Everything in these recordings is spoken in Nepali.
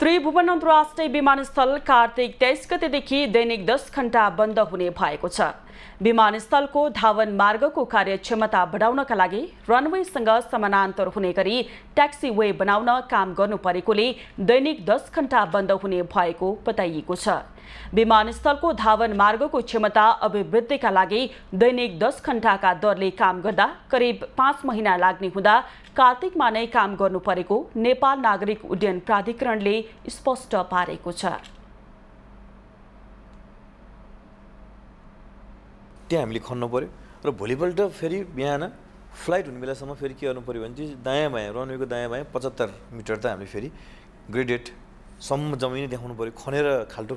त्रिभुवन अन्तर्राष्ट्रिय विमानस्थल कार्तिक तेइस गतेदेखि दैनिक दस घण्टा बन्द हुने भएको छ विमानस्थलको धावन मार्गको कार्यक्षमता बढाउनका लागि रनवेसँग समानान्तर हुने गरी ट्याक्सी वे बनाउन काम गर्नु परेकोले दैनिक दस घण्टा बन्द हुने भएको बताइएको छ विमानस्थलको धावन मार्गको क्षमता अभिवृद्धिका लागि दैनिक दस घण्टाका दरले काम गर्दा करिब पाँच महिना लाग्ने हुँदा कार्तिकमा नै काम गर्नु परेको नेपाल नागरिक उड्डयन प्राधिकरणले स्पष्ट पारेको छ त्यहाँ हामीले खन्नु पऱ्यो र भोलिपल्ट फेरि बिहान फ्लाइट हुने बेलासम्म फेरि के गर्नु पऱ्यो भने चाहिँ दायाँ बायाँ रनवेको दायाँ बायाँ पचहत्तर मिटर त हामीले फेरि ग्रेडेडसम्म जमिनै देखाउनु पऱ्यो खनेर खाल्टो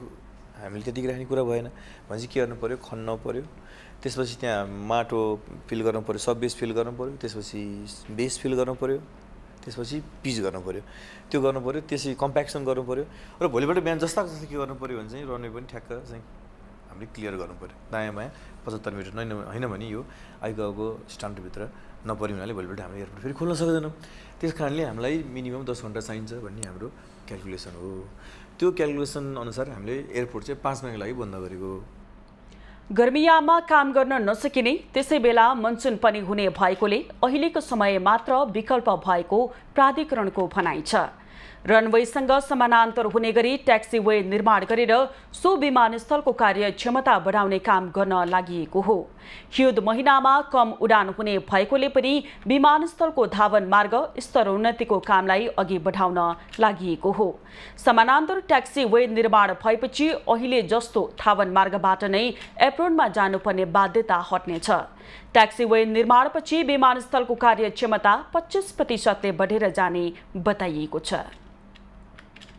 हामीले त्यति राख्ने कुरा भएन भनेपछि के गर्नु पऱ्यो खन्नु पऱ्यो त्यसपछि त्यहाँ माटो फिल गर्नु पऱ्यो सब बेस फिल गर्नु पऱ्यो त्यसपछि बेस फिल गर्नु पऱ्यो त्यसपछि पिच गर्नु पऱ्यो त्यो गर्नु पऱ्यो त्यसै कम्प्याक्सन गर्नु पऱ्यो र भोलिपल्ट बिहान जस्ता जस्तो के गर्नु पऱ्यो भने चाहिँ रनवे पनि ठ्याक्क चाहिँ हामीले क्लियर गर्नु पऱ्यो दायाँ बायाँ पचहत्तर मिटर नै होइन भने यो आइगाउँको स्ट्यान्डभित्र नपरि हुनाले भोलिपल्ट हामीले एयरपोर्ट फेरि खोल्न सक्दैनौँ त्यस कारणले हामीलाई मिनिमम दस घन्टा चाहिन्छ भन्ने हाम्रो क्यालकुलेसन हो त्यो क्यालकुलेसन अनुसार हामीले एयरपोर्ट चाहिँ पाँच महिनाको लागि बन्द गरेको गर्मियामा काम गर्न नसकिने त्यसै बेला मनसुन पनि हुने भएकोले अहिलेको समय मात्र विकल्प भएको प्राधिकरणको भनाइ छ रनवेसँग समानान्तर हुने गरी ट्याक्सीवे निर्माण गरेर सो विमानस्थलको कार्य क्षमता बढाउने काम गर्न लागि हो हिउँद महिनामा कम उडान हुने भएकोले पनि विमानस्थलको धावन मार्ग स्तरोन्नतिको कामलाई अघि बढाउन लागि हो समानान्तर ट्याक्सीवे निर्माण भएपछि अहिले जस्तो धावन मार्गबाट नै एप्रोनमा जानुपर्ने बाध्यता हट्नेछ ट्याक्सीवे निर्माणपछि विमानस्थलको कार्यक्षमता पच्चिस प्रतिशतले बढेर जाने बताइएको छ